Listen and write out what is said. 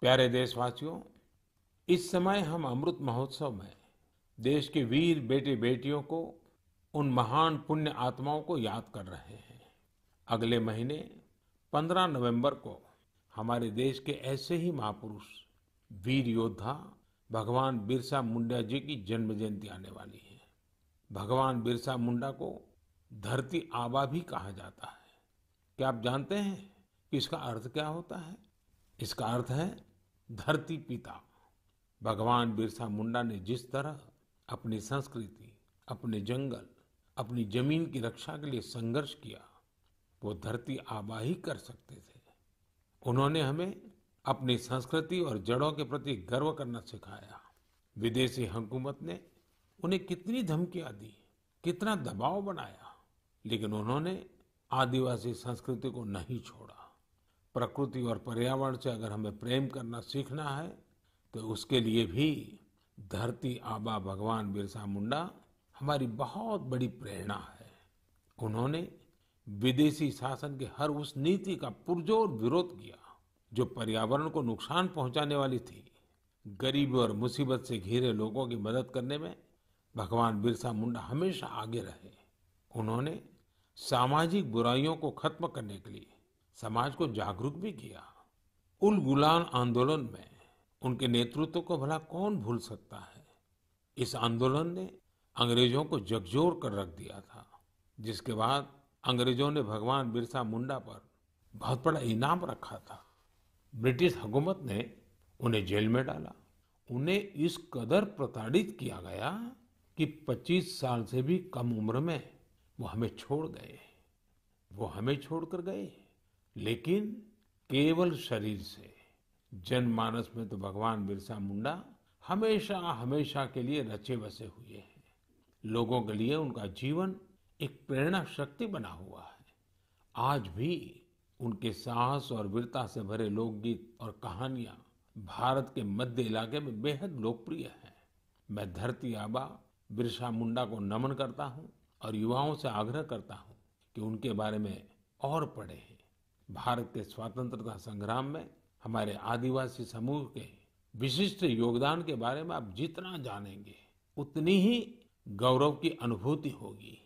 प्यारे देशवासियों इस समय हम अमृत महोत्सव में देश के वीर बेटे बेटियों को उन महान पुण्य आत्माओं को याद कर रहे हैं अगले महीने 15 नवंबर को हमारे देश के ऐसे ही महापुरुष वीर योद्धा भगवान बिरसा मुंडा जी की जन्म जयंती आने वाली है भगवान बिरसा मुंडा को धरती आबा भी कहा जाता है क्या आप जानते हैं कि इसका अर्थ क्या होता है इसका अर्थ है धरती पिता भगवान बिरसा मुंडा ने जिस तरह अपनी संस्कृति अपने जंगल अपनी जमीन की रक्षा के लिए संघर्ष किया वो धरती आबा ही कर सकते थे उन्होंने हमें अपनी संस्कृति और जड़ों के प्रति गर्व करना सिखाया विदेशी हुकूमत ने उन्हें कितनी धमकियां दी कितना दबाव बनाया लेकिन उन्होंने आदिवासी संस्कृति को नहीं छोड़ा प्रकृति और पर्यावरण से अगर हमें प्रेम करना सीखना है तो उसके लिए भी धरती आबा भगवान बिरसा मुंडा हमारी बहुत बड़ी प्रेरणा है उन्होंने विदेशी शासन के हर उस नीति का पुरजोर विरोध किया जो पर्यावरण को नुकसान पहुंचाने वाली थी गरीब और मुसीबत से घिरे लोगों की मदद करने में भगवान बिरसा मुंडा हमेशा आगे रहे उन्होंने सामाजिक बुराइयों को खत्म करने के लिए समाज को जागरूक भी किया उल गुलान आंदोलन में उनके नेतृत्व को भला कौन भूल सकता है इस आंदोलन ने अंग्रेजों को जगजोर कर रख दिया था जिसके बाद अंग्रेजों ने भगवान बिरसा मुंडा पर बहुत बड़ा इनाम रखा था ब्रिटिश हुकूमत ने उन्हें जेल में डाला उन्हें इस कदर प्रताड़ित किया गया कि 25 साल से भी कम उम्र में वो हमें छोड़ गए वो हमें छोड़कर गए लेकिन केवल शरीर से जनमानस में तो भगवान बिरसा मुंडा हमेशा हमेशा के लिए रचे बसे हुए हैं लोगों के लिए उनका जीवन एक प्रेरणा शक्ति बना हुआ है आज भी उनके साहस और वीरता से भरे लोकगीत और कहानियां भारत के मध्य इलाके में बेहद लोकप्रिय है मैं धरती आबा बिरसा मुंडा को नमन करता हूं और युवाओं से आग्रह करता हूं कि उनके बारे में और पढ़ें भारत के स्वतंत्रता संग्राम में हमारे आदिवासी समूह के विशिष्ट योगदान के बारे में आप जितना जानेंगे उतनी ही गौरव की अनुभूति होगी